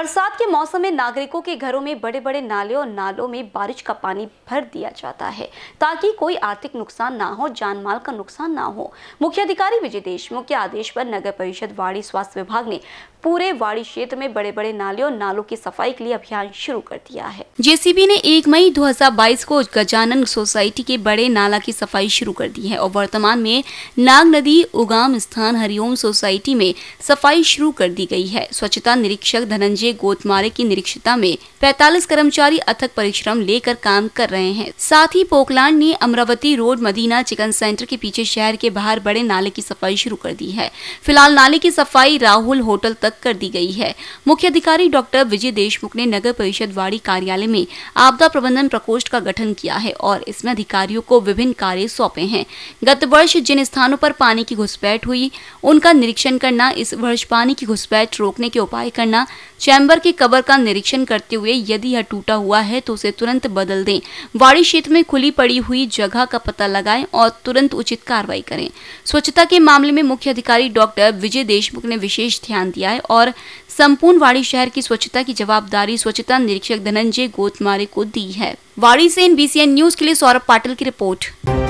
बरसात के मौसम में नागरिकों के घरों में बड़े बड़े नाले और नालों में बारिश का पानी भर दिया जाता है ताकि कोई आर्थिक नुकसान ना हो जान माल का नुकसान ना हो मुख्य अधिकारी विजय देशमुख के आदेश पर नगर परिषद वाड़ी स्वास्थ्य विभाग ने पूरे वाड़ी क्षेत्र में बड़े बड़े नाले और नालों की सफाई के लिए अभियान शुरू कर दिया है जेसीबी ने एक मई दो को गजानन सोसाइटी के बड़े नाला की सफाई शुरू कर दी है और वर्तमान में नाग नदी उगाम स्थान हरिओम सोसाइटी में सफाई शुरू कर दी गई है स्वच्छता निरीक्षक धनंजय लिए गोतमारे की निरीक्षता में 45 कर्मचारी अथक परिश्रम लेकर काम कर रहे हैं साथ ही पोकलान ने Amravati road Madina chicken center के पीछे शहर के बाहर बड़े नाले की सफाई शुरू कर दी है फिलहाल नाले की सफाई राहुल होटल तक कर दी गयी है मुख्य अधिकारी डॉक्टर विजय देशमुख ने नगर परिषद वाड़ी कार्यालय में आपदा प्रबंधन प्रकोष्ठ का गठन किया है और इसमें अधिकारियों को विभिन्न कार्य सौंपे हैं गत वर्ष जिन स्थानों पर पानी की घुसपैठ हुई उनका निरीक्षण करना इस वर्ष पानी की घुसपैठ रोकने के उपाय करना चैम्बर की कबर का निरीक्षण करते हुए यदि यह टूटा हुआ है तो उसे तुरंत बदल दें वाड़ी क्षेत्र में खुली पड़ी हुई जगह का पता लगाएं और तुरंत उचित कार्रवाई करें स्वच्छता के मामले में मुख्य अधिकारी डॉक्टर विजय देशमुख ने विशेष ध्यान दिया है और संपूर्ण वाड़ी शहर की स्वच्छता की जवाबदारी स्वच्छता निरीक्षक धनंजय गोतमारे को दी है वाड़ी से इन बी न्यूज के लिए सौरभ पाटिल की रिपोर्ट